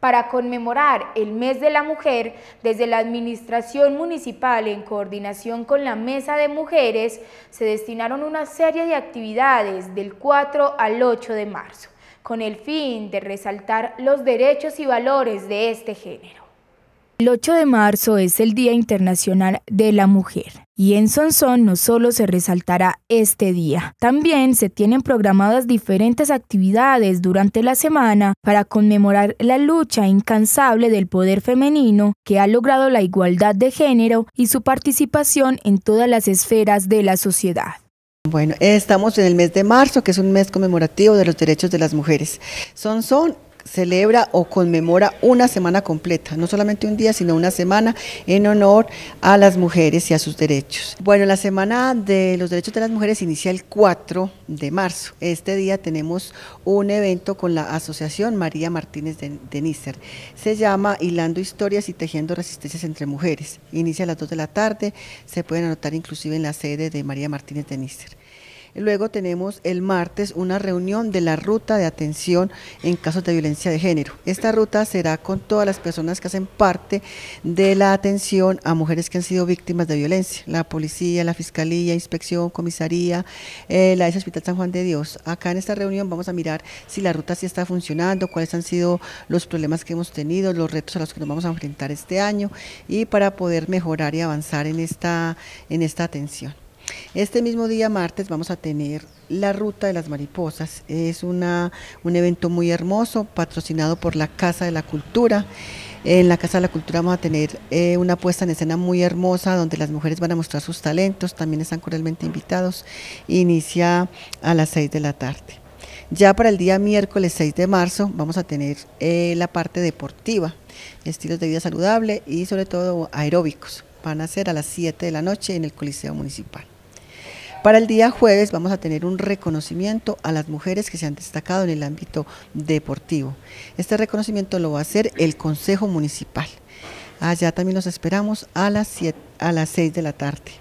para conmemorar el Mes de la Mujer, desde la Administración Municipal, en coordinación con la Mesa de Mujeres, se destinaron una serie de actividades del 4 al 8 de marzo, con el fin de resaltar los derechos y valores de este género. El 8 de marzo es el Día Internacional de la Mujer. Y en Sonsón no solo se resaltará este día, también se tienen programadas diferentes actividades durante la semana para conmemorar la lucha incansable del poder femenino que ha logrado la igualdad de género y su participación en todas las esferas de la sociedad. Bueno, estamos en el mes de marzo, que es un mes conmemorativo de los derechos de las mujeres. Sonsón celebra o conmemora una semana completa, no solamente un día, sino una semana en honor a las mujeres y a sus derechos. Bueno, la semana de los derechos de las mujeres inicia el 4 de marzo. Este día tenemos un evento con la Asociación María Martínez de, Nícer. Se llama Hilando Historias y Tejiendo Resistencias entre Mujeres. Inicia a las 2 de la tarde, se pueden anotar inclusive en la sede de María Martínez de Nícer. Luego tenemos el martes una reunión de la ruta de atención en casos de violencia de género. Esta ruta será con todas las personas que hacen parte de la atención a mujeres que han sido víctimas de violencia. La policía, la fiscalía, inspección, comisaría, eh, la de Hospital San Juan de Dios. Acá en esta reunión vamos a mirar si la ruta sí está funcionando, cuáles han sido los problemas que hemos tenido, los retos a los que nos vamos a enfrentar este año y para poder mejorar y avanzar en esta, en esta atención. Este mismo día, martes, vamos a tener la Ruta de las Mariposas. Es una, un evento muy hermoso, patrocinado por la Casa de la Cultura. En la Casa de la Cultura vamos a tener eh, una puesta en escena muy hermosa donde las mujeres van a mostrar sus talentos, también están cordialmente invitados. Inicia a las 6 de la tarde. Ya para el día miércoles 6 de marzo vamos a tener eh, la parte deportiva, estilos de vida saludable y sobre todo aeróbicos. Van a ser a las 7 de la noche en el Coliseo Municipal. Para el día jueves vamos a tener un reconocimiento a las mujeres que se han destacado en el ámbito deportivo. Este reconocimiento lo va a hacer el Consejo Municipal. Allá también nos esperamos a las, a las 6 de la tarde.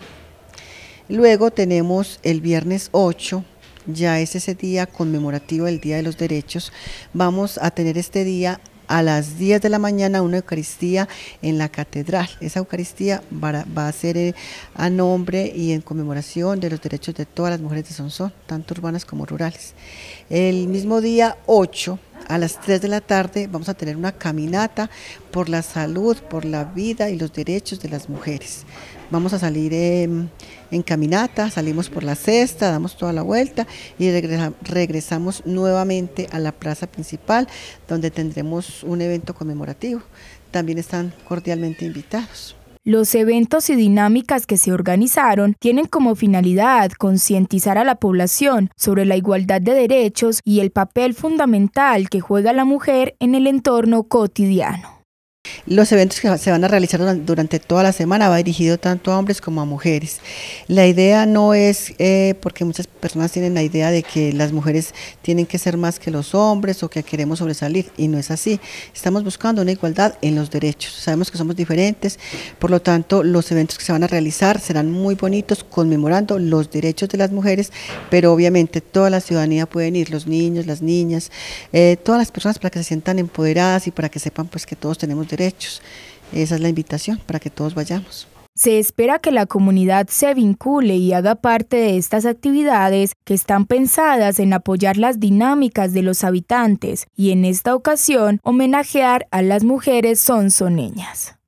Luego tenemos el viernes 8 ya es ese día conmemorativo del Día de los Derechos, vamos a tener este día a las 10 de la mañana una Eucaristía en la catedral. Esa Eucaristía va, a ser eh, a nombre y en conmemoración de los derechos de todas las mujeres de Sonsón, tanto urbanas como rurales. El mismo día 8 a las 3 de la tarde vamos a tener una caminata por la salud, por la vida y los derechos de las mujeres. Vamos a salir en, caminata, salimos por la cesta, damos toda la vuelta y regresamos nuevamente a la plaza principal donde tendremos un evento conmemorativo. También están cordialmente invitados. Los eventos y dinámicas que se organizaron tienen como finalidad concientizar a la población sobre la igualdad de derechos y el papel fundamental que juega la mujer en el entorno cotidiano. Los eventos que se van a realizar durante toda la semana va dirigido tanto a hombres como a mujeres. La idea no es, eh, porque muchas personas tienen la idea de que las mujeres tienen que ser más que los hombres o que queremos sobresalir, y no es así. Estamos buscando una igualdad en los derechos. Sabemos que somos diferentes, por lo tanto los eventos que se van a realizar serán muy bonitos, conmemorando los derechos de las mujeres, pero obviamente toda la ciudadanía pueden ir, los niños, las niñas, eh, todas las personas para que se sientan empoderadas y para que sepan pues que todos tenemos derechos esa es la invitación para que todos vayamos. Se espera que la comunidad se vincule y haga parte de estas actividades que están pensadas en apoyar las dinámicas de los habitantes y en esta ocasión homenajear a las mujeres sonsoneñas.